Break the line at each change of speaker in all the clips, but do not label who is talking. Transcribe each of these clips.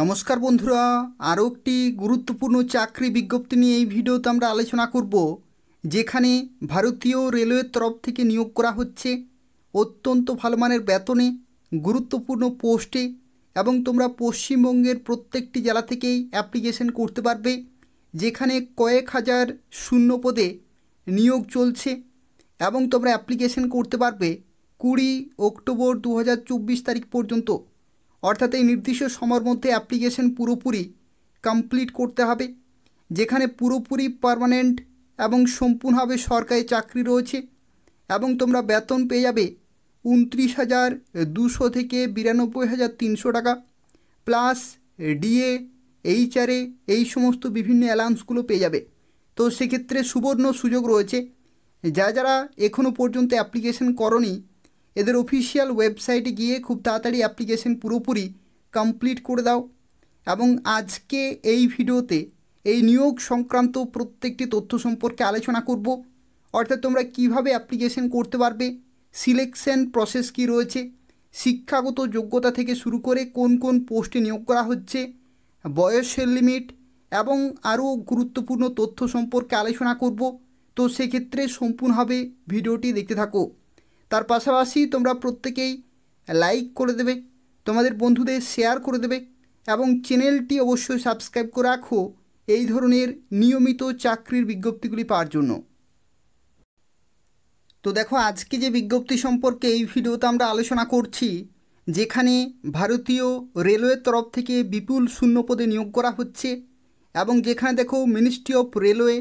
নমস্কার বন্ধুরা আরও একটি গুরুত্বপূর্ণ চাকরি বিজ্ঞপ্তি নিয়ে এই ভিডিওতে আমরা আলোচনা করব যেখানে ভারতীয় রেলওয়ের তরফ থেকে নিয়োগ করা হচ্ছে অত্যন্ত ভালো মানের বেতনে গুরুত্বপূর্ণ পোস্টে এবং তোমরা পশ্চিমবঙ্গের প্রত্যেকটি জেলা থেকেই অ্যাপ্লিকেশন করতে পারবে যেখানে কয়েক হাজার শূন্য পদে নিয়োগ চলছে এবং তোমরা অ্যাপ্লিকেশন করতে পারবে কুড়ি অক্টোবর দু তারিখ পর্যন্ত অর্থাৎ এই নির্দিষ্ট সময়ের মধ্যে অ্যাপ্লিকেশন পুরোপুরি কমপ্লিট করতে হবে যেখানে পুরোপুরি পারমানেন্ট এবং সম্পূর্ণভাবে সরকারি চাকরি রয়েছে এবং তোমরা বেতন পেয়ে যাবে উনত্রিশ হাজার দুশো থেকে বিরানব্বই হাজার তিনশো টাকা প্লাস ডিএ এইচআরএ এই সমস্ত বিভিন্ন অ্যালাউন্সগুলো পেয়ে যাবে তো সেক্ষেত্রে সুবর্ণ সুযোগ রয়েছে যা যারা এখনও পর্যন্ত অ্যাপ্লিকেশন করনি এদের অফিসিয়াল ওয়েবসাইটে গিয়ে খুব তাড়াতাড়ি অ্যাপ্লিকেশন পুরোপুরি কমপ্লিট করে দাও এবং আজকে এই ভিডিওতে এই নিয়োগ সংক্রান্ত প্রত্যেকটি তথ্য সম্পর্কে আলোচনা করব অর্থাৎ তোমরা কিভাবে অ্যাপ্লিকেশন করতে পারবে সিলেকশন প্রসেস কি রয়েছে শিক্ষাগত যোগ্যতা থেকে শুরু করে কোন কোন পোস্টে নিয়োগ করা হচ্ছে বয়সের লিমিট এবং আরও গুরুত্বপূর্ণ তথ্য সম্পর্কে আলোচনা করব তো সেক্ষেত্রে সম্পূর্ণভাবে ভিডিওটি দেখতে থাকো তার পাশাপাশি তোমরা প্রত্যেকেই লাইক করে দেবে তোমাদের বন্ধুদের শেয়ার করে দেবে এবং চ্যানেলটি অবশ্যই সাবস্ক্রাইব করে রাখো এই ধরনের নিয়মিত চাকরির বিজ্ঞপ্তিগুলি পাওয়ার জন্য তো দেখো আজকে যে বিজ্ঞপ্তি সম্পর্কে এই ভিডিওতে আমরা আলোচনা করছি যেখানে ভারতীয় রেলওয়ের তরফ থেকে বিপুল শূন্যপদে নিয়োগ করা হচ্ছে এবং যেখানে দেখো ministry of railway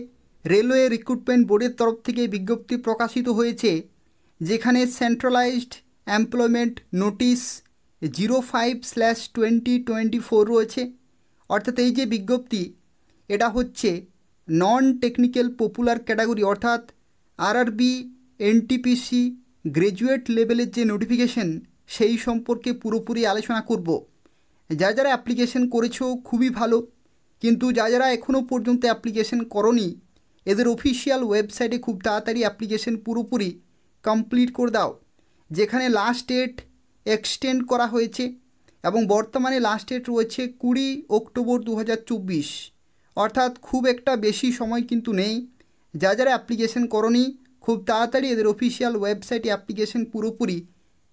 railway recruitment বোর্ডের তরফ থেকে বিজ্ঞপ্তি প্রকাশিত হয়েছে যেখানে centralised employment notice zero five slash twenty twenty four রয়েছে অর্থাৎ এই যে বিজ্ঞপ্তি এটা হচ্ছে নন টেকনিক্যাল পপুলার ক্যাটাগরি অর্থাৎ আরআরবি এনটিপিসি গ্র্যাজুয়েট লেভেলের যে নোটিফিকেশন সেই সম্পর্কে পুরোপুরি আলোচনা করব যা যারা অ্যাপ্লিকেশন করেছো খুবই ভালো কিন্তু যা যারা এখনও পর্যন্ত অ্যাপ্লিকেশন করনি এদের অফিসিয়াল ওয়েবসাইটে খুব তাড়াতাড়ি অ্যাপ্লিকেশন পুরোপুরি কমপ্লিট করে দাও যেখানে লাস্ট ডেট এক্সটেন্ড করা হয়েছে এবং বর্তমানে লাস্ট ডেট রয়েছে কুড়ি অক্টোবর দু অর্থাৎ খুব একটা বেশি সময় কিন্তু নেই যা যারা অ্যাপ্লিকেশন করনি খুব তাড়াতাড়ি এদের অফিসিয়াল ওয়েবসাইটে অ্যাপ্লিকেশন পুরোপুরি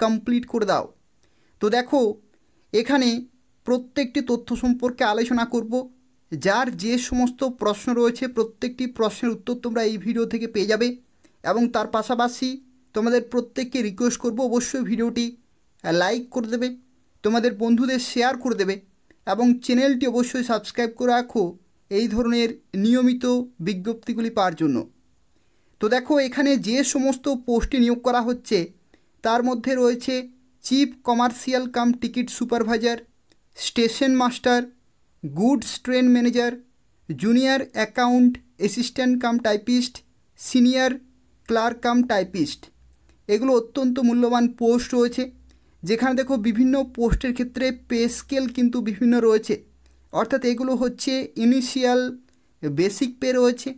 কমপ্লিট করে দাও তো দেখো এখানে প্রত্যেকটি তথ্য সম্পর্কে আলোচনা করব যার যে সমস্ত প্রশ্ন রয়েছে প্রত্যেকটি প্রশ্নের উত্তর তোমরা এই ভিডিও থেকে পেয়ে যাবে এবং তার পাশাপাশি তোমাদের প্রত্যেককে রিকোয়েস্ট করব অবশ্যই ভিডিওটি লাইক করে দেবে তোমাদের বন্ধুদের শেয়ার করে দেবে এবং চ্যানেলটি অবশ্যই সাবস্ক্রাইব করে রাখো এই ধরনের নিয়মিত বিজ্ঞপ্তিগুলি পাওয়ার জন্য তো দেখো এখানে যে সমস্ত পোস্টে নিয়োগ করা হচ্ছে তার মধ্যে রয়েছে chief commercial cum ticket supervisor station master goods train manager junior account assistant cum typist senior clerk cum typist এগুলো অত্যন্ত মূল্যবান পোস্ট রয়েছে যেখানে দেখো বিভিন্ন পোস্টের ক্ষেত্রে পে স্কেল কিন্তু বিভিন্ন রয়েছে অর্থাৎ এগুলো হচ্ছে ইনিশিয়াল বেসিক পে রয়েছে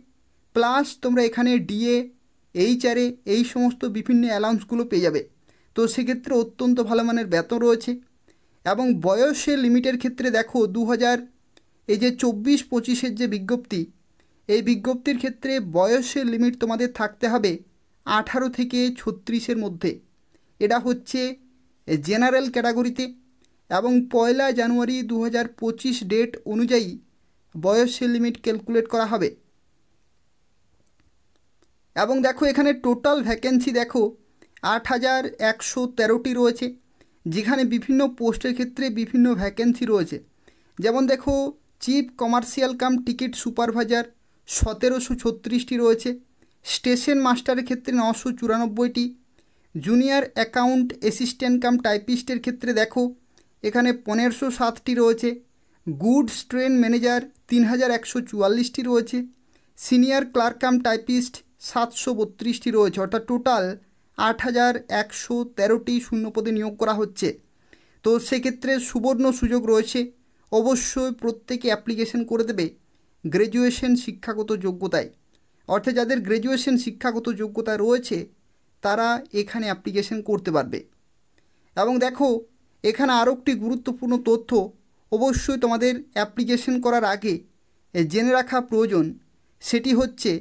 প্লাস তোমরা এখানে ডিএ এইচআরে এই সমস্ত বিভিন্ন অ্যালাউন্সগুলো পেয়ে যাবে তো সেক্ষেত্রে অত্যন্ত ভালো মানের বেতন রয়েছে এবং বয়সের লিমিটের ক্ষেত্রে দেখো দু এই যে চব্বিশ পঁচিশের যে বিজ্ঞপ্তি এই বিজ্ঞপ্তির ক্ষেত্রে বয়সের লিমিট তোমাদের থাকতে হবে আঠারো থেকে ছত্রিশের মধ্যে এটা হচ্ছে জেনারেল ক্যাটাগরিতে এবং পয়লা জানুয়ারি দু হাজার ডেট অনুযায়ী বয়সের লিমিট ক্যালকুলেট করা হবে এবং দেখো এখানে টোটাল ভ্যাকেন্সি দেখো আট হাজার একশো তেরোটি রয়েছে যেখানে বিভিন্ন পোস্টের ক্ষেত্রে বিভিন্ন ভ্যাকেন্সি রয়েছে যেমন দেখো chief commercial cum ticket supervisor সতেরোশো ছত্রিশটি রয়েছে স্টেশন মাস্টারের ক্ষেত্রে নশো চুরানব্বইটি জুনিয়র অ্যাকাউন্ট অ্যাসিস্ট্যান্ট কাম টাইপিস্টের ক্ষেত্রে দেখো এখানে পনেরোশো সাতটি রয়েছে গুডস ট্রেন ম্যানেজার তিন হাজার একশো চুয়াল্লিশটি রয়েছে সিনিয়র ক্লার্ক কাম টাইপিস্ট সাতশো বত্রিশটি রয়েছে অর্থাৎ টোটাল আট হাজার একশো তেরোটি শূন্যপদে নিয়োগ করা হচ্ছে তো সেক্ষেত্রে সুবর্ণ সুযোগ রয়েছে অবশ্যই প্রত্যেকে অ্যাপ্লিকেশন করে দেবে গ্র্যাজুয়েশন শিক্ষাগত যোগ্যতায় অর্থাৎ যাদের গ্র্যাজুয়েশন শিক্ষাগত যোগ্যতা রয়েছে তারা এখানে অ্যাপ্লিকেশন করতে পারবে এবং দেখো এখানে আরও একটি গুরুত্বপূর্ণ তথ্য অবশ্যই তোমাদের অ্যাপ্লিকেশন করার আগে জেনে রাখা প্রয়োজন সেটি হচ্ছে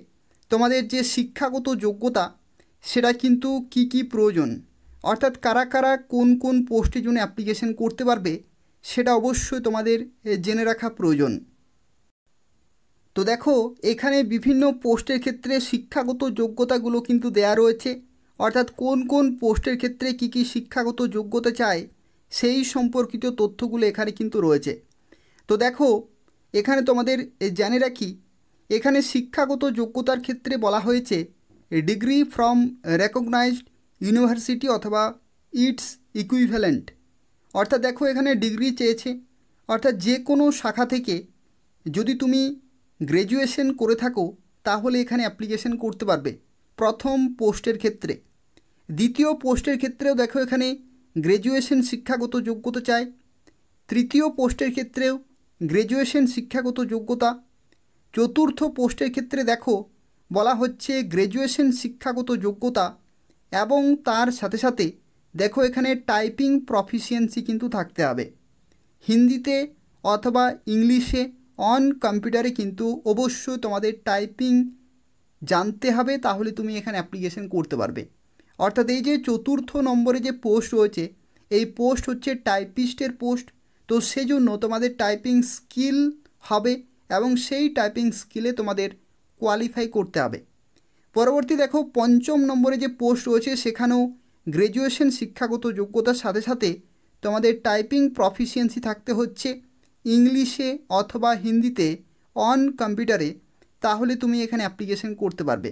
তোমাদের যে শিক্ষাগত যোগ্যতা সেটা কিন্তু কি কি প্রয়োজন অর্থাৎ কারা কারা কোন কোন পোস্টের জন্য অ্যাপ্লিকেশন করতে পারবে সেটা অবশ্যই তোমাদের জেনে রাখা প্রয়োজন তো দেখো এখানে বিভিন্ন পোস্টের ক্ষেত্রে শিক্ষাগত যোগ্যতাগুলো কিন্তু দেয়া রয়েছে অর্থাৎ কোন কোন পোস্টের ক্ষেত্রে কি কি শিক্ষাগত যোগ্যতা চায় সেই সম্পর্কিত তথ্যগুলো এখানে কিন্তু রয়েছে তো দেখো এখানে তোমাদের জানে রাখি এখানে শিক্ষাগত যোগ্যতার ক্ষেত্রে বলা হয়েছে ডিগ্রি ফ্রম রেকগনাইজড ইউনিভার্সিটি অথবা ইটস ইকুইভ্যালেন্ট অর্থাৎ দেখো এখানে ডিগ্রি চেয়েছে অর্থাৎ যে কোনো শাখা থেকে যদি তুমি গ্র্যাজুয়েশন করে থাকো তাহলে এখানে অ্যাপ্লিকেশন করতে পারবে প্রথম পোস্টের ক্ষেত্রে দ্বিতীয় পোস্টের ক্ষেত্রেও দেখো এখানে গ্র্যাজুয়েশন শিক্ষাগত যোগ্যতা চায় তৃতীয় পোস্টের ক্ষেত্রেও গ্র্যাজুয়েশন শিক্ষাগত যোগ্যতা চতুর্থ পোস্টের ক্ষেত্রে দেখো বলা হচ্ছে গ্র্যাজুয়েশন শিক্ষাগত যোগ্যতা এবং তার সাথে সাথে দেখো এখানে টাইপিং প্রফিসিয়েন্সি কিন্তু থাকতে হবে হিন্দিতে অথবা ইংলিশে অন কম্পিউটারে কিন্তু অবশ্যই তোমাদের টাইপিং জানতে হবে তাহলে তুমি এখানে অ্যাপ্লিকেশন করতে পারবে অর্থাৎ এই যে চতুর্থ নম্বরে যে পোস্ট রয়েছে এই পোস্ট হচ্ছে টাইপিস্টের পোস্ট তো সেজন্য তোমাদের টাইপিং স্কিল হবে এবং সেই টাইপিং স্কিলে তোমাদের কোয়ালিফাই করতে হবে পরবর্তী দেখো পঞ্চম নম্বরে যে পোস্ট রয়েছে সেখানেও গ্র্যাজুয়েশন শিক্ষাগত যোগ্যতার সাথে সাথে তোমাদের টাইপিং প্রফিসিয়েন্সি থাকতে হচ্ছে ইংলিশে অথবা হিন্দিতে অন কম্পিউটারে তাহলে তুমি এখানে অ্যাপ্লিকেশন করতে পারবে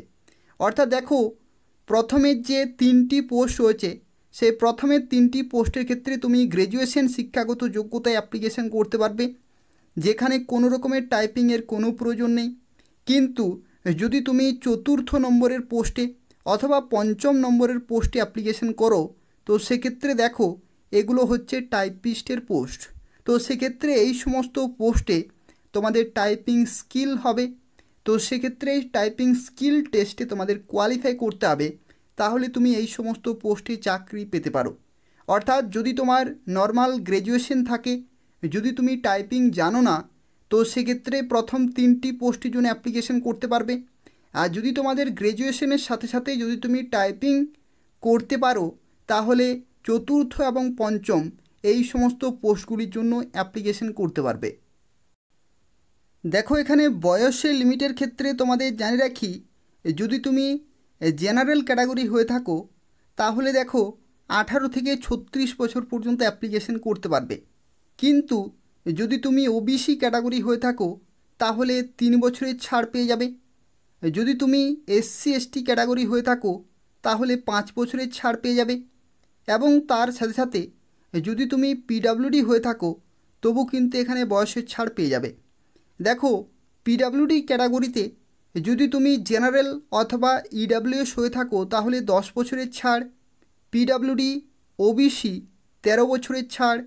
অর্থাৎ দেখো প্রথমের যে তিনটি পোস্ট রয়েছে সেই প্রথমের তিনটি পোস্টের ক্ষেত্রে তুমি গ্র্যাজুয়েশন শিক্ষাগত যোগ্যতায় অ্যাপ্লিকেশন করতে পারবে যেখানে কোনো রকমের টাইপিংয়ের কোনো প্রয়োজন নেই কিন্তু যদি তুমি চতুর্থ নম্বরের পোস্টে অথবা পঞ্চম নম্বরের পোস্টে অ্যাপ্লিকেশন করো তো সেক্ষেত্রে দেখো এগুলো হচ্ছে টাইপিস্টের পোস্ট তো সেক্ষেত্রে এই সমস্ত পোস্টে তোমাদের টাইপিং স্কিল হবে তো সেক্ষেত্রে এই টাইপিং স্কিল টেস্টে তোমাদের কোয়ালিফাই করতে হবে তাহলে তুমি এই সমস্ত পোস্টে চাকরি পেতে পারো অর্থাৎ যদি তোমার নর্মাল গ্র্যাজুয়েশন থাকে যদি তুমি টাইপিং জানো না তো সেক্ষেত্রে প্রথম তিনটি পোস্টের জন্য অ্যাপ্লিকেশন করতে পারবে আর যদি তোমাদের গ্র্যাজুয়েশনের সাথে সাথে যদি তুমি টাইপিং করতে পারো তাহলে চতুর্থ এবং পঞ্চম এই সমস্ত পোস্টগুলির জন্য অ্যাপ্লিকেশন করতে পারবে দেখো এখানে বয়সের লিমিটের ক্ষেত্রে তোমাদের জানিয়ে রাখি যদি তুমি জেনারেল ক্যাটাগরি হয়ে থাকো তাহলে দেখো আঠারো থেকে ছত্রিশ বছর পর্যন্ত অ্যাপ্লিকেশন করতে পারবে কিন্তু যদি তুমি ওবিসি ক্যাটাগরি হয়ে থাকো তাহলে তিন বছরের ছাড় পেয়ে যাবে যদি তুমি এসসি এসটি ক্যাটাগরি হয়ে থাকো তাহলে পাঁচ বছরের ছাড় পেয়ে যাবে এবং তার সাথে সাথে যদি তুমি পিডাব্লিউডি হয়ে থাকো তবু কিন্তু এখানে বয়সের ছাড় পেয়ে যাবে দেখো পিডাব্লিউডি ক্যাটাগরিতে যদি তুমি জেনারেল অথবা ইডাব্লিউএস e হয়ে থাকো তাহলে দশ বছরের ছাড় পিডাব্লিউডি ওবিসি তেরো বছরের ছাড়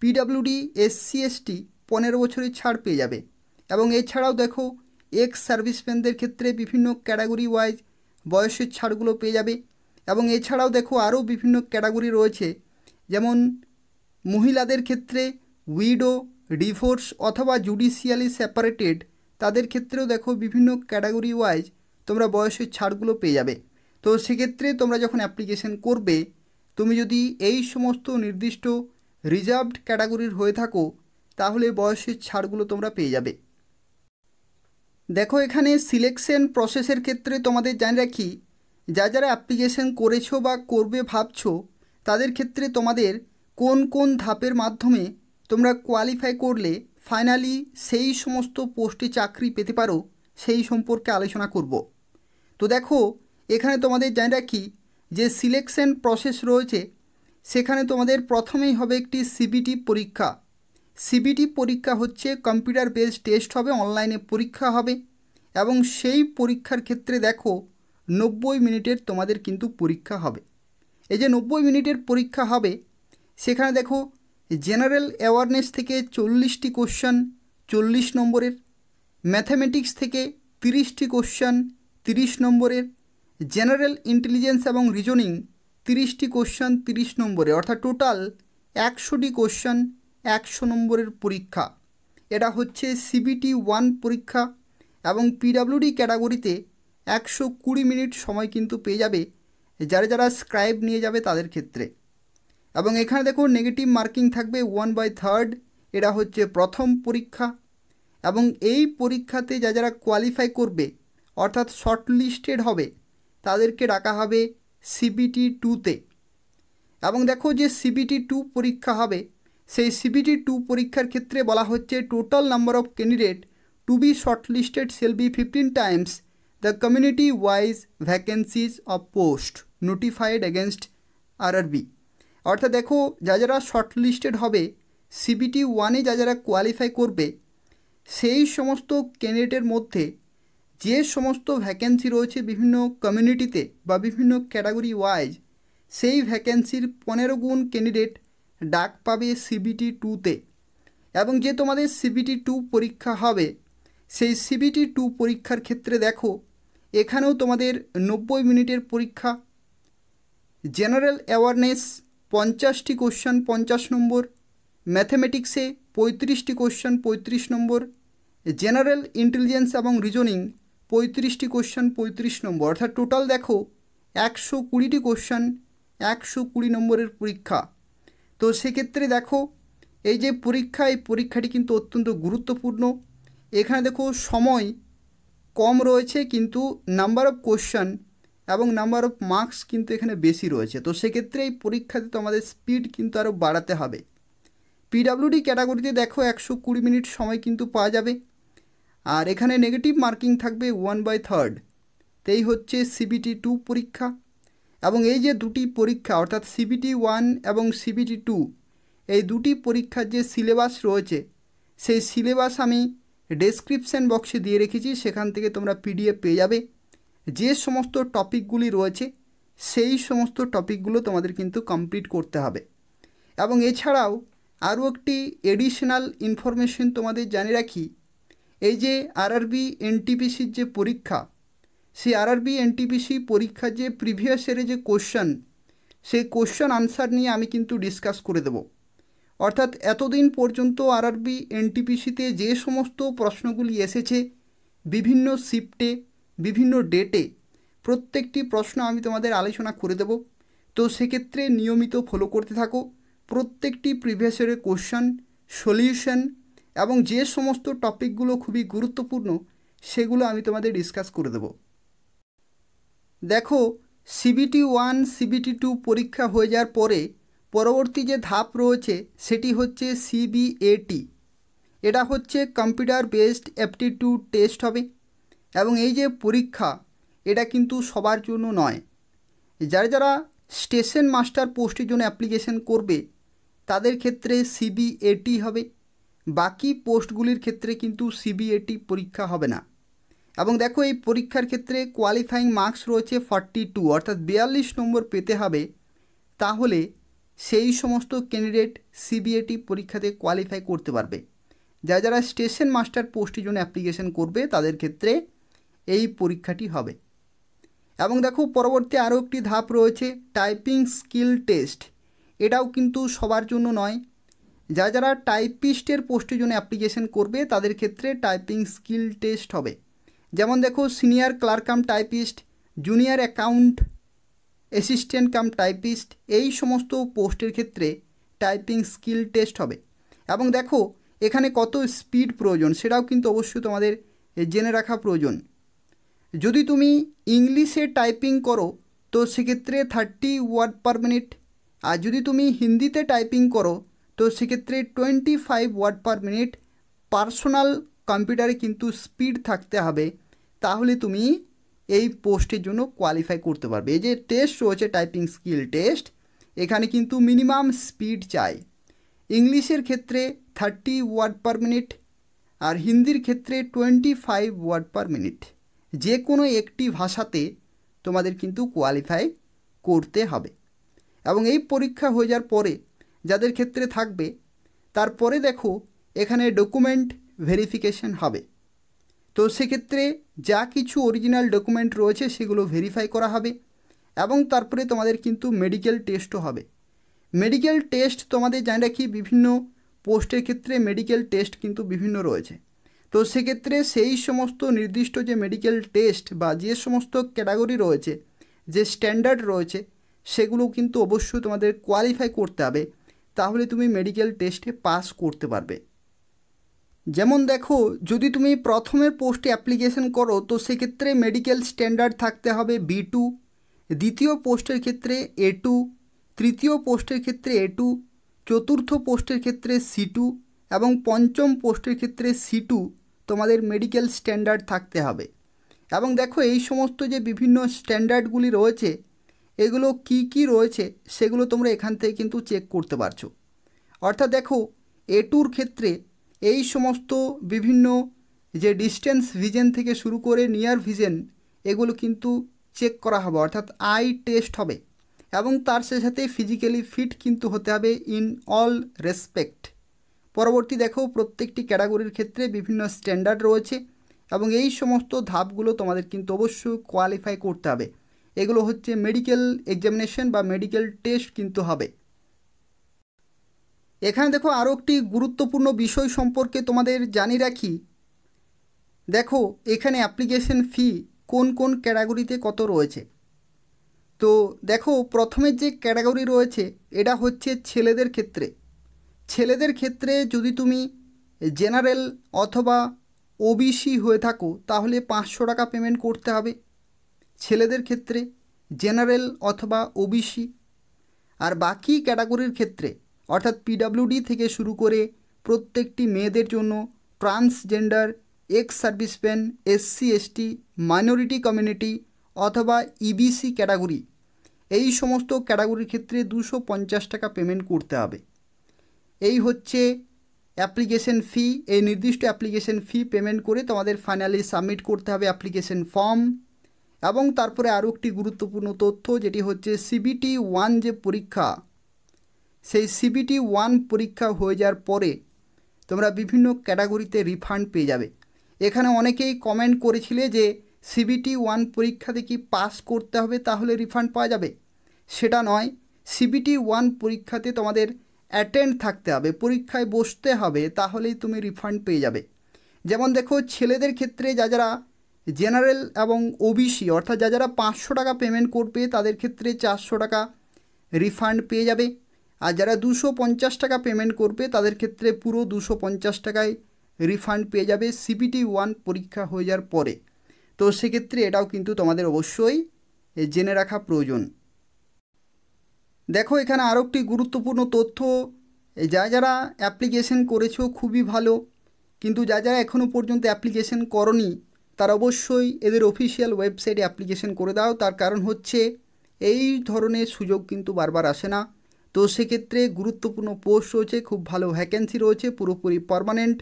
পিডাব্লিউডি এসসি এসটি পনেরো বছরের ছাড় পেয়ে যাবে এবং এছাড়াও দেখো এক্স সার্ভিসম্যানদের ক্ষেত্রে বিভিন্ন ক্যাটাগরি ওয়াইজ বয়সের ছাড়গুলো পেয়ে যাবে এবং এছাড়াও দেখো আরও বিভিন্ন ক্যাটাগরি রয়েছে যেমন মহিলাদের ক্ষেত্রে উইডো ডিভোর্স অথবা জুডিশিয়ালি সেপারেটেড তাদের ক্ষেত্রেও দেখো বিভিন্ন ক্যাটাগরি ওয়াইজ তোমরা বয়সের ছাড়গুলো পেয়ে যাবে তো সেক্ষেত্রে তোমরা যখন অ্যাপ্লিকেশন করবে তুমি যদি এই সমস্ত নির্দিষ্ট রিজার্ভড ক্যাটাগরির হয়ে থাকো তাহলে বয়সের ছাড়গুলো তোমরা পেয়ে যাবে দেখো এখানে সিলেকশন প্রসেসের ক্ষেত্রে তোমাদের জানিয়ে রাখি যা যারা অ্যাপ্লিকেশন করেছো বা করবে ভাবছো তাদের ক্ষেত্রে তোমাদের কোন কোন ধাপের মাধ্যমে তোমরা কোয়ালিফাই করলে ফাইনালি সেই সমস্ত পোস্টে চাকরি পেতে পারো সেই সম্পর্কে আলোচনা করব তো দেখো এখানে তোমাদের জানি রাখি যে সিলেকশন প্রসেস রয়েছে সেখানে তোমাদের প্রথমেই হবে একটি সিবিটি পরীক্ষা সিবিটি পরীক্ষা হচ্ছে কম্পিউটার বেস টেস্ট হবে অনলাইনে পরীক্ষা হবে এবং সেই পরীক্ষার ক্ষেত্রে দেখো নব্বই মিনিটের তোমাদের কিন্তু পরীক্ষা হবে এই যে নব্বই মিনিটের পরীক্ষা হবে সেখানে দেখো জেনারেল অ্যাওয়ারনেস থেকে চল্লিশটি কোশ্চান চল্লিশ নম্বরের ম্যাথামেটিক্স থেকে তিরিশটি কোশ্চান তিরিশ নম্বরের জেনারেল ইন্টেলিজেন্স এবং রিজনিং তিরিশটি কোশ্চান তিরিশ নম্বরে অর্থাৎ টোটাল একশোটি কোশ্চান একশো নম্বরের পরীক্ষা এটা হচ্ছে সিবিটি ওয়ান পরীক্ষা এবং পিডাব্লিউডি ক্যাটাগরিতে একশো কুড়ি মিনিট সময় কিন্তু পেয়ে যাবে যারা যারা স্ক্রাইব নিয়ে যাবে তাদের ক্ষেত্রে এবং এখানে দেখো নেগেটিভ মার্কিং থাকবে ওয়ান বাই থার্ড এটা হচ্ছে প্রথম পরীক্ষা এবং এই পরীক্ষাতে যা যারা কোয়ালিফাই করবে অর্থাৎ শর্টলিস্টেড হবে তাদেরকে ডাকা হবে সিবিটি টুতে এবং দেখো যে সিবিটি টু পরীক্ষা হবে সেই সিবিটি টু পরীক্ষার ক্ষেত্রে বলা হচ্ছে total number of candidate to be shortlisted shall be fifteen times the community wise vacancies of post notified against RRB অর্থাৎ দেখো যা যারা শর্টলিস্টেড হবে সিবিটি ওয়ানে যা যারা কোয়ালিফাই করবে সেই সমস্ত ক্যান্ডিডেটের মধ্যে যে সমস্ত ভ্যাকেন্সি রয়েছে বিভিন্ন কমিউনিটিতে বা বিভিন্ন ক্যাটাগরি ওয়াইজ সেই ভ্যাকেন্সির পনেরো গুণ ক্যান্ডিডেট ডাক পাবে সিবিটি টুতে এবং যে তোমাদের সিবিটি টু পরীক্ষা হবে সেই সিবিটি টু পরীক্ষার ক্ষেত্রে দেখো এখানেও তোমাদের নব্বই মিনিটের পরীক্ষা জেনারেল অ্যাওয়ারনেস পঞ্চাশটি কোশ্চেন পঞ্চাশ নম্বর ম্যাথমেটিক্সে পঁয়ত্রিশটি কোশ্চেন পঁয়ত্রিশ নম্বর জেনারেল ইন্টেলিজেন্স এবং রিজনিং পঁয়ত্রিশটি কোশ্চেন পঁয়ত্রিশ নম্বর অর্থাৎ টোটাল দেখো একশো কুড়িটি কোশ্চেন একশো কুড়ি নম্বরের পরীক্ষা তো সেক্ষেত্রে দেখো এই যে পরীক্ষা এই পরীক্ষাটি কিন্তু অত্যন্ত গুরুত্বপূর্ণ এখানে দেখো সময় কম রয়েছে কিন্তু নাম্বার অফ কোশ্চেন এবং নাম্বার অফ মার্কস কিন্তু এখানে বেশি রয়েছে তো সেক্ষেত্রে এই পরীক্ষাতে তো আমাদের স্পিড কিন্তু আরও বাড়াতে হবে পিডাব্লিউডি ক্যাটাগরিতে দেখো একশো কুড়ি মিনিট সময় কিন্তু পাওয়া যাবে আর এখানে নেগেটিভ মার্কিং থাকবে ওয়ান বাই থার্ড তেই হচ্ছে সিবিটি টু পরীক্ষা এবং এই যে দুটি পরীক্ষা অর্থাৎ সিবিটি ওয়ান এবং সিবিটি টু এই দুটি পরীক্ষার যে সিলেবাস রয়েছে সেই সিলেবাস আমি ডেসক্রিপশান বক্সে দিয়ে রেখেছি সেখান থেকে তোমরা পিডিএফ পেয়ে যাবে যে সমস্ত টপিকগুলি রয়েছে সেই সমস্ত টপিকগুলো তোমাদের কিন্তু কমপ্লিট করতে হবে এবং এছাড়াও আরও একটি এডিশনাল ইনফরমেশন তোমাদের জানিয়ে রাখি এই যে আরআরবি এনটিপিসির যে পরীক্ষা সেই আরআরবি এনটিপিসি পরীক্ষার যে প্রিভিয়াস ইয়ারে যে কোশ্চেন সেই কোশ্চেন আনসার নিয়ে আমি কিন্তু ডিসকাস করে দেব অর্থাৎ এতদিন পর্যন্ত আরআরবি এনটিপিসিতে যে সমস্ত প্রশ্নগুলি এসেছে বিভিন্ন শিফটে বিভিন্ন ডেটে প্রত্যেকটি প্রশ্ন আমি তোমাদের আলোচনা করে দেব তো সেক্ষেত্রে নিয়মিত ফলো করতে থাকো প্রত্যেকটি প্রিভিয়াস ইয়ারের কোশ্চান সলিউশন এবং যে সমস্ত টপিকগুলো খুবই গুরুত্বপূর্ণ সেগুলো আমি তোমাদের ডিসকাস করে দেব দেখো সিবিটি ওয়ান সিবিটি টু পরীক্ষা হয়ে যাওয়ার পরে পরবর্তী যে ধাপ রয়েছে সেটি হচ্ছে সিবিএটি এটা হচ্ছে কম্পিউটার বেসড অ্যাপটিটিউড টেস্ট হবে এবং এই যে পরীক্ষা এটা কিন্তু সবার জন্য নয় যারা যারা স্টেশন মাস্টার পোস্টের জন্য অ্যাপ্লিকেশন করবে তাদের ক্ষেত্রে সিবিএটি হবে বাকি পোস্টগুলির ক্ষেত্রে কিন্তু সিবিএটি পরীক্ষা হবে না এবং দেখো এই পরীক্ষার ক্ষেত্রে কোয়ালিফাইং মার্কস রয়েছে ফর্টি টু অর্থাৎ বিয়াল্লিশ নম্বর পেতে হবে তাহলে সেই সমস্ত ক্যান্ডিডেট সিবিএটি পরীক্ষাতে কোয়ালিফাই করতে পারবে যারা যারা স্টেশন মাস্টার পোস্টের জন্য অ্যাপ্লিকেশন করবে তাদের ক্ষেত্রে এই পরীক্ষাটি হবে এবং দেখো পরবর্তী আরও একটি ধাপ রয়েছে টাইপিং স্কিল টেস্ট এটাও কিন্তু সবার জন্য নয় যা যারা টাইপিস্টের পোস্টের জন্য অ্যাপ্লিকেশন করবে তাদের ক্ষেত্রে টাইপিং স্কিল টেস্ট হবে যেমন দেখো senior clerk cum typist junior account assistant cum typist এই সমস্ত পোস্টের ক্ষেত্রে টাইপিং স্কিল টেস্ট হবে এবং দেখো এখানে কত স্পিড প্রয়োজন সেটাও কিন্তু অবশ্যই তোমাদের জেনে রাখা প্রয়োজন যদি তুমি ইংলিশে টাইপিং করো তো সেক্ষেত্রে থার্টি ওয়ার্ড পার মিনিট আর যদি তুমি হিন্দিতে টাইপিং করো তো সেক্ষেত্রে twenty five word per minute personal কম্পিউটারে কিন্তু স্পিড থাকতে হবে তাহলে তুমি এই পোস্টের জন্য কোয়ালিফাই করতে পারবে এই যে টেস্ট রয়েছে টাইপিং স্কিল টেস্ট এখানে কিন্তু মিনিমাম স্পিড চাই ইংলিশের ক্ষেত্রে থার্টি ওয়ার্ড পার মিনিট আর হিন্দির ক্ষেত্রে twenty five word per minute যে কোনো একটি ভাষাতে তোমাদের কিন্তু কোয়ালিফাই করতে হবে এবং এই পরীক্ষা হয়ে যাওয়ার পরে যাদের ক্ষেত্রে থাকবে তারপরে দেখো এখানে ডকুমেন্ট ভেরিফিকেশন হবে তো সেক্ষেত্রে যা কিছু অরিজিনাল ডকুমেন্ট রয়েছে সেগুলো ভেরিফাই করা হবে এবং তারপরে তোমাদের কিন্তু মেডিকেল টেস্টও হবে মেডিকেল টেস্ট তোমাদের জানি রাখি বিভিন্ন পোস্টের ক্ষেত্রে মেডিকেল টেস্ট কিন্তু বিভিন্ন রয়েছে তো সেক্ষেত্রে সেই সমস্ত নির্দিষ্ট যে মেডিকেল টেস্ট বা যে সমস্ত ক্যাটাগরি রয়েছে যে স্ট্যান্ডার্ড রয়েছে সেগুলো কিন্তু অবশ্যই তোমাদের কোয়ালিফাই করতে হবে তাহলে তুমি মেডিকেল টেস্টে পাস করতে পারবে যেমন দেখো যদি তুমি প্রথমের পোস্টে অ্যাপ্লিকেশন করো তো সেক্ষেত্রে মেডিকেল স্ট্যান্ডার্ড থাকতে হবে বি টু দ্বিতীয় পোস্টের ক্ষেত্রে এ টু তৃতীয় পোস্টের ক্ষেত্রে এ টু চতুর্থ পোস্টের ক্ষেত্রে সি টু এবং পঞ্চম পোস্টের ক্ষেত্রে সি টু তোমাদের মেডিকেল স্ট্যান্ডার্ড থাকতে হবে এবং দেখো এই সমস্ত যে বিভিন্ন স্ট্যান্ডার্ডগুলি রয়েছে এগুলো কি কি রয়েছে সেগুলো তোমরা এখান থেকে কিন্তু চেক করতে পারছো অর্থাৎ দেখো এটুর ক্ষেত্রে এই সমস্ত বিভিন্ন যে ডিস্টেন্স ভিজন থেকে শুরু করে নিয়ার ভিজন এগুলো কিন্তু চেক করা হবে অর্থাৎ আই টেস্ট হবে এবং তার সাথে সাথে ফিজিক্যালি ফিট কিন্তু হতে হবে ইন অল রেসপেক্ট পরবর্তী দেখো প্রত্যেকটি ক্যাটাগরির ক্ষেত্রে বিভিন্ন স্ট্যান্ডার্ড রয়েছে এবং এই সমস্ত ধাপগুলো তোমাদের কিন্তু অবশ্যই কোয়ালিফাই করতে হবে এগুলো হচ্ছে মেডিকেল এক্সামিনেশন বা মেডিকেল টেস্ট কিন্তু হবে এখানে দেখো আরও একটি গুরুত্বপূর্ণ বিষয় সম্পর্কে তোমাদের জানিয়ে রাখি দেখো এখানে অ্যাপ্লিকেশন ফি কোন কোন ক্যাটাগরিতে কত রয়েছে তো দেখো প্রথমে যে ক্যাটাগরি রয়েছে এটা হচ্ছে ছেলেদের ক্ষেত্রে ছেলেদের ক্ষেত্রে যদি তুমি জেনারেল অথবা ওবিসি হয়ে থাকো তাহলে পাঁচশো টাকা পেমেন্ট করতে হবে ছেলেদের ক্ষেত্রে জেনারেল অথবা ওবিসি আর বাকি ক্যাটাগরির ক্ষেত্রে অর্থাৎ পিডাব্লিউডি থেকে শুরু করে প্রত্যেকটি মেয়েদের জন্য transgender ex serviceman SC ST minority community অথবা ইবিসি e ক্যাটাগরি এই সমস্ত ক্যাটাগরির ক্ষেত্রে দুশো টাকা পেমেন্ট করতে হবে এই হচ্ছে অ্যাপ্লিকেশন ফি এই নির্দিষ্ট অ্যাপ্লিকেশন ফি পেমেন্ট করে তোমাদের ফাইনালি সাবমিট করতে হবে অ্যাপ্লিকেশান ফর্ম এবং তারপরে আরও একটি গুরুত্বপূর্ণ তথ্য যেটি হচ্ছে সিবিটি ওয়ান যে পরীক্ষা সেই সিবিটি ওয়ান পরীক্ষা হয়ে যাওয়ার পরে তোমরা বিভিন্ন ক্যাটাগরিতে রিফান্ড পেয়ে যাবে এখানে অনেকেই কমেন্ট করেছিলে যে সিবিটি ওয়ান পরীক্ষাতে কি পাস করতে হবে তাহলে রিফান্ড পাওয়া যাবে সেটা নয় সিবিটি ওয়ান পরীক্ষাতে তোমাদের অ্যাটেন্ড থাকতে হবে পরীক্ষায় বসতে হবে তাহলেই তুমি রিফান্ড পেয়ে যাবে যেমন দেখো ছেলেদের ক্ষেত্রে যা যারা জেনারেল এবং ওবিসি অর্থাৎ যা যারা পাঁচশো টাকা পেমেন্ট করবে তাদের ক্ষেত্রে চারশো টাকা রিফান্ড পেয়ে যাবে আর যারা দুশো পঞ্চাশ টাকা পেমেন্ট করবে তাদের ক্ষেত্রে পুরো দুশো পঞ্চাশ টাকায় রিফান্ড পেয়ে যাবে সিপিটি ওয়ান পরীক্ষা হয়ে যাওয়ার পরে তো সেক্ষেত্রে এটাও কিন্তু তোমাদের অবশ্যই জেনে রাখা প্রয়োজন দেখো এখানে আরও একটি গুরুত্বপূর্ণ তথ্য যা যারা অ্যাপ্লিকেশন করেছো খুবই ভালো কিন্তু যা যারা এখনও পর্যন্ত অ্যাপ্লিকেশন করনি তারা অবশ্যই এদের অফিসিয়াল ওয়েবসাইটে অ্যাপ্লিকেশন করে দাও তার কারণ হচ্ছে এই ধরনের সুযোগ কিন্তু বারবার আসে না তো সেক্ষেত্রে গুরুত্বপূর্ণ পোস্ট রয়েছে খুব ভালো ভ্যাকেন্সি রয়েছে পুরোপুরি পারমানেন্ট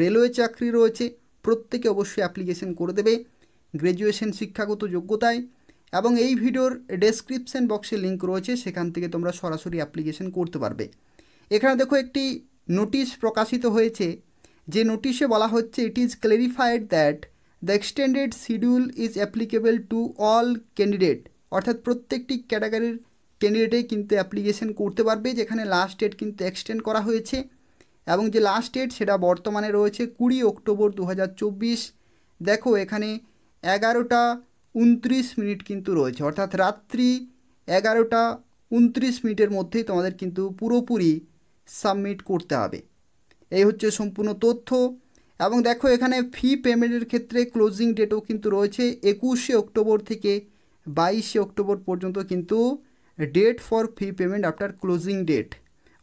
রেলওয়ে চাকরি রয়েছে প্রত্যেকে অবশ্যই অ্যাপ্লিকেশন করে দেবে গ্র্যাজুয়েশন শিক্ষাগত যোগ্যতায় এবং এই ভিডিওর ডেসক্রিপশন বক্সে লিঙ্ক রয়েছে সেখান থেকে তোমরা সরাসরি অ্যাপ্লিকেশন করতে পারবে এখানে দেখো একটি নোটিশ প্রকাশিত হয়েছে যে নোটিশে বলা হচ্ছে it is clarified that the extended schedule is applicable to all candidate অর্থাৎ প্রত্যেকটি ক্যাটাগরির ক্যান্ডিডেটেই কিন্তু অ্যাপ্লিকেশন করতে পারবে যেখানে লাস্ট ডেট কিন্তু এক্সটেন্ড করা হয়েছে এবং যে লাস্ট ডেট সেটা বর্তমানে রয়েছে কুড়ি অক্টোবর দু দেখো এখানে এগারোটা উনত্রিশ মিনিট কিন্তু রয়েছে অর্থাৎ রাত্রি এগারোটা উনত্রিশ মিনিটের মধ্যেই তোমাদের কিন্তু পুরোপুরি সাবমিট করতে হবে এই হচ্ছে সম্পূর্ণ তথ্য এবং দেখো এখানে ফি পেমেন্টের ক্ষেত্রে ক্লোজিং ডেটও কিন্তু রয়েছে একুশে অক্টোবর থেকে বাইশে অক্টোবর পর্যন্ত কিন্তু date for fee payment after closing date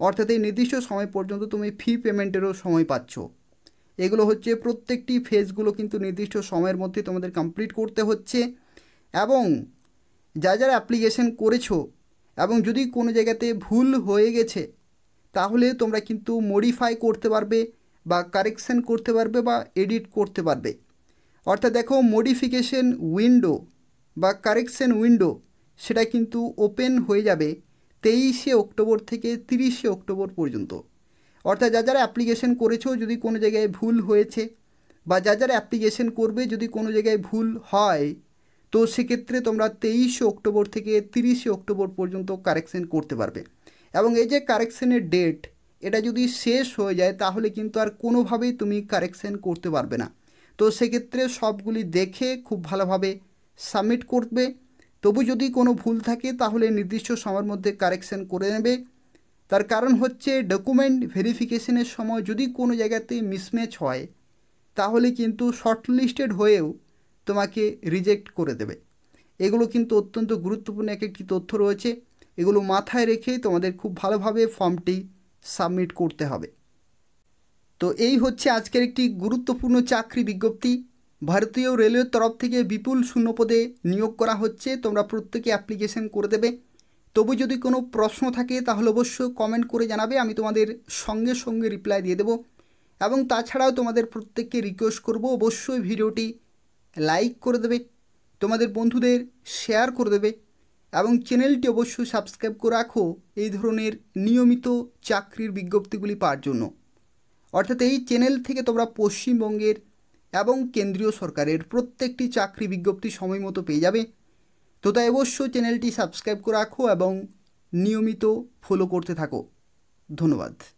অর্থাৎ এই নির্দিষ্ট সময় পর্যন্ত তুমি ফি পেমেন্টেরও সময় পাচ্ছ এগুলো হচ্ছে প্রত্যেকটি ফেজগুলো কিন্তু নির্দিষ্ট সময়ের মধ্যে তোমাদের কমপ্লিট করতে হচ্ছে এবং যা যারা অ্যাপ্লিকেশন করেছো এবং যদি কোনো জায়গাতে ভুল হয়ে গেছে তাহলে তোমরা কিন্তু মডিফাই করতে পারবে বা কারেকশান করতে পারবে বা এডিট করতে পারবে অর্থাৎ দেখো মডিফিকেশন উইন্ডো বা কারেকশান উইন্ডো সেটা কিন্তু ওপেন হয়ে যাবে তেইশে অক্টোবর থেকে তিরিশে অক্টোবর পর্যন্ত অর্থাৎ যা যারা অ্যাপ্লিকেশন করেছো যদি কোনো জায়গায় ভুল হয়েছে বা যা যারা অ্যাপ্লিকেশন করবে যদি কোনো জায়গায় ভুল হয় তো সেক্ষেত্রে তোমরা তেইশে অক্টোবর থেকে তিরিশে অক্টোবর পর্যন্ত কারেকশন করতে পারবে এবং এই যে কারেকশনের ডেট এটা যদি শেষ হয়ে যায় তাহলে কিন্তু আর কোনোভাবেই তুমি কারেকশন করতে পারবে না তো সেক্ষেত্রে সবগুলি দেখে খুব ভালোভাবে সাবমিট করবে তবু যদি কোনো ভুল থাকে তাহলে নির্দিষ্ট সময়ের মধ্যে কারেকশন করে নেবে তার কারণ হচ্ছে ডকুমেন্ট ভেরিফিকেশনের সময় যদি কোনো জায়গাতে মিসম্যাচ হয় তাহলে কিন্তু শর্টলিস্টেড হয়েও তোমাকে রিজেক্ট করে দেবে এগুলো কিন্তু অত্যন্ত গুরুত্বপূর্ণ এক একটি তথ্য রয়েছে এগুলো মাথায় রেখে তোমাদের খুব ভালোভাবে ফর্মটি সাবমিট করতে হবে তো এই হচ্ছে আজকের একটি গুরুত্বপূর্ণ চাকরি বিজ্ঞপ্তি ভারতীয় রেলওয়ের তরফ থেকে বিপুল শূন্যপদে নিয়োগ করা হচ্ছে তোমরা প্রত্যেকে অ্যাপ্লিকেশন করে দেবে তবু যদি কোনো প্রশ্ন থাকে তাহলে অবশ্যই কমেন্ট করে জানাবে আমি তোমাদের সঙ্গে সঙ্গে রিপ্লাই দিয়ে দেব এবং তাছাড়াও তোমাদের প্রত্যেককে রিকোয়েস্ট করব অবশ্যই ভিডিওটি লাইক করে দেবে তোমাদের বন্ধুদের শেয়ার করে দেবে এবং চ্যানেলটি অবশ্যই সাবস্ক্রাইব করে রাখো এই ধরনের নিয়মিত চাকরির বিজ্ঞপ্তিগুলি পাওয়ার জন্য অর্থাৎ এই চ্যানেল থেকে তোমরা পশ্চিমবঙ্গের এবং কেন্দ্রীয় সরকারের প্রত্যেকটি চাকরি বিজ্ঞপ্তি সময় মতো পেয়ে যাবে তো তাই অবশ্যই চ্যানেলটি সাবস্ক্রাইব করে রাখো এবং নিয়মিত ফলো করতে থাকো ধন্যবাদ